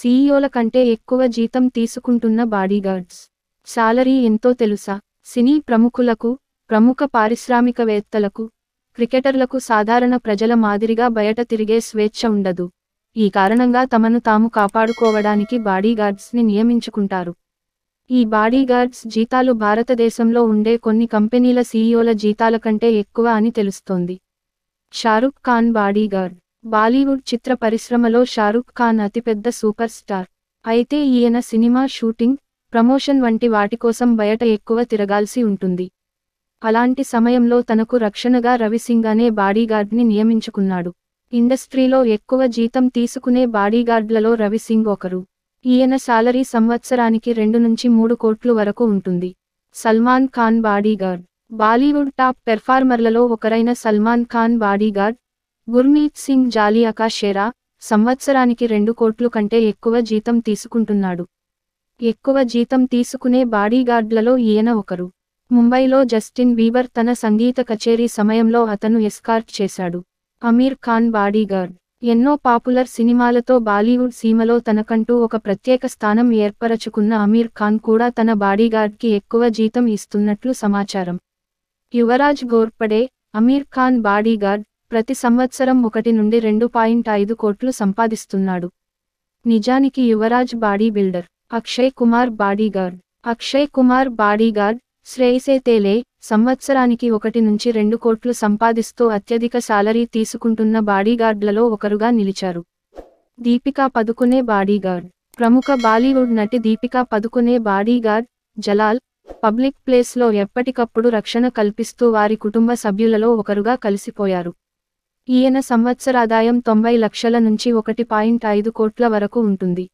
సీఈఓల కంటే ఎక్కువ జీతం తీసుకుంటున్న బాడీగార్డ్స్ సాలరీ ఎంతో తెలుసా సినీ ప్రముఖులకు ప్రముఖ పారిశ్రామికవేత్తలకు క్రికెటర్లకు సాధారణ ప్రజల మాదిరిగా బయట తిరిగే స్వేచ్ఛ ఉండదు ఈ కారణంగా తమను తాము కాపాడుకోవడానికి బాడీగార్డ్స్ని నియమించుకుంటారు ఈ బాడీగార్డ్స్ జీతాలు భారతదేశంలో ఉండే కొన్ని కంపెనీల సీఈఓల జీతాల కంటే ఎక్కువ అని తెలుస్తోంది షారుఖ్ ఖాన్ బాడీగార్డ్ బాలీవుడ్ చిత్ర పరిశ్రమలో షారుఖ్ ఖాన్ అతిపెద్ద సూపర్ స్టార్ అయితే ఈయన సినిమా షూటింగ్ ప్రమోషన్ వంటి వాటి కోసం బయట ఎక్కువ తిరగాల్సి ఉంటుంది అలాంటి సమయంలో తనకు రక్షణగా రవిసింగ్ అనే బాడీగార్డ్ని నియమించుకున్నాడు ఇండస్ట్రీలో ఎక్కువ జీతం తీసుకునే బాడీగార్డ్లలో రవిసింగ్ ఒకరు ఈయన శాలరీ సంవత్సరానికి రెండు నుంచి మూడు కోట్లు వరకు ఉంటుంది సల్మాన్ ఖాన్ బాడీగార్డ్ బాలీవుడ్ టాప్ పెర్ఫార్మర్లలో ఒకరైన సల్మాన్ ఖాన్ బాడీగార్డ్ గుర్మీత్ సింగ్ జాలియాకా షేరా సంవత్సరానికి రెండు కోట్లు కంటే ఎక్కువ జీతం తీసుకుంటున్నాడు ఎక్కువ జీతం తీసుకునే బాడీగార్డ్లలో ఈయన ఒకరు ముంబైలో జస్టిన్ బీబర్ తన సంగీత కచేరీ సమయంలో అతను ఎస్కార్ట్ చేశాడు అమీర్ ఖాన్ బాడీగార్డ్ ఎన్నో పాపులర్ సినిమాలతో బాలీవుడ్ సీమలో తనకంటూ ఒక ప్రత్యేక స్థానం ఏర్పరచుకున్న అమీర్ ఖాన్ కూడా తన బాడీగార్డ్కి ఎక్కువ జీతం ఇస్తున్నట్లు సమాచారం యువరాజ్ గోర్పడే అమీర్ ఖాన్ బాడీగార్డ్ ప్రతి సంవత్సరం ఒకటి నుండి రెండు పాయింట్ ఐదు కోట్లు సంపాదిస్తున్నాడు నిజానికి Yuvraj body builder Akshay Kumar bodyguard Akshay Kumar bodyguard Shreyas Thele సంవత్సరానికి ఒకటి నుంచి రెండు కోట్లు సంపాదిస్తూ అత్యధిక శాలరీ తీసుకుంటున్న బాడీగార్డ్లలో ఒకరుగా నిలిచారు దీపికా పదుకునే బాడీగార్డ్ ప్రముఖ బాలీవుడ్ నటి దీపికా పదుకునే బాడీగార్డ్ జలాల్ పబ్లిక్ ప్లేస్లో ఎప్పటికప్పుడు రక్షణ కల్పిస్తూ వారి కుటుంబ సభ్యులలో ఒకరుగా కలిసిపోయారు ఈయన సంవత్సరాదాయం తొంభై లక్షల నుంచి ఒకటి పాయింట్ ఐదు కోట్ల వరకు ఉంటుంది